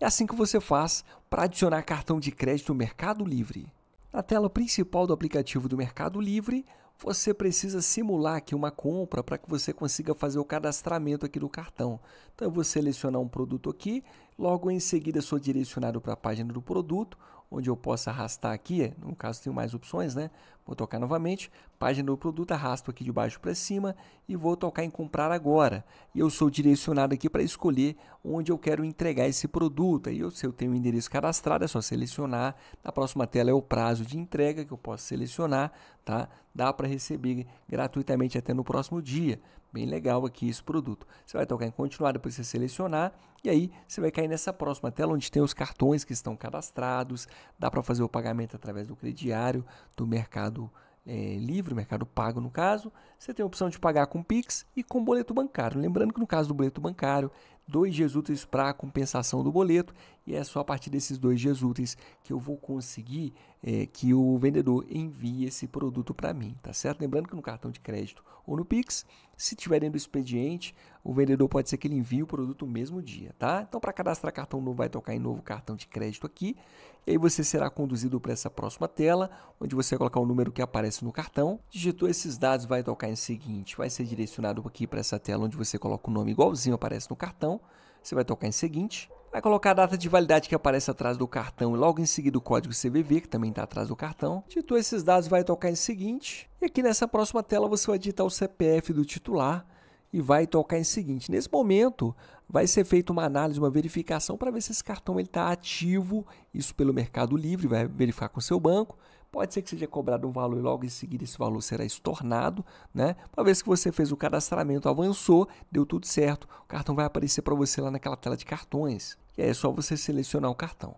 É assim que você faz para adicionar cartão de crédito no Mercado Livre. Na tela principal do aplicativo do Mercado Livre, você precisa simular aqui uma compra para que você consiga fazer o cadastramento aqui do cartão. Então eu vou selecionar um produto aqui, logo em seguida sou direcionado para a página do produto, onde eu possa arrastar aqui, no caso tenho mais opções, né? Vou tocar novamente, página do produto, arrasto aqui de baixo para cima e vou tocar em comprar agora. E eu sou direcionado aqui para escolher onde eu quero entregar esse produto. Aí eu, se eu tenho o endereço cadastrado, é só selecionar. Na próxima tela é o prazo de entrega que eu posso selecionar, tá? Dá para receber gratuitamente até no próximo dia. Bem legal aqui esse produto. Você vai tocar em continuar depois você selecionar e aí você vai cair nessa próxima tela onde tem os cartões que estão cadastrados, Dá para fazer o pagamento através do crediário, do mercado é, livre, mercado pago no caso. Você tem a opção de pagar com Pix e com boleto bancário. Lembrando que no caso do boleto bancário, dois dias úteis para a compensação do boleto e é só a partir desses dois dias úteis que eu vou conseguir é, que o vendedor envie esse produto para mim, tá certo? Lembrando que no cartão de crédito ou no Pix, se tiver dentro do expediente, o vendedor pode ser que ele envie o produto no mesmo dia, tá? Então, para cadastrar cartão novo, vai tocar em novo cartão de crédito aqui e aí você será conduzido para essa próxima tela, onde você vai colocar o número que aparece no cartão, digitou esses dados, vai tocar em seguinte, vai ser direcionado aqui para essa tela onde você coloca o nome igualzinho aparece no cartão você vai tocar em seguinte, vai colocar a data de validade que aparece atrás do cartão e logo em seguida o código CVV, que também está atrás do cartão. Ditou esses dados, vai tocar em seguinte, e aqui nessa próxima tela você vai digitar o CPF do titular, e vai tocar em seguinte. Nesse momento, vai ser feita uma análise, uma verificação para ver se esse cartão está ativo, isso pelo Mercado Livre, vai verificar com o seu banco. Pode ser que seja cobrado um valor e logo em seguida esse valor será estornado, né? Uma vez que você fez o cadastramento, avançou, deu tudo certo, o cartão vai aparecer para você lá naquela tela de cartões. E aí é só você selecionar o cartão.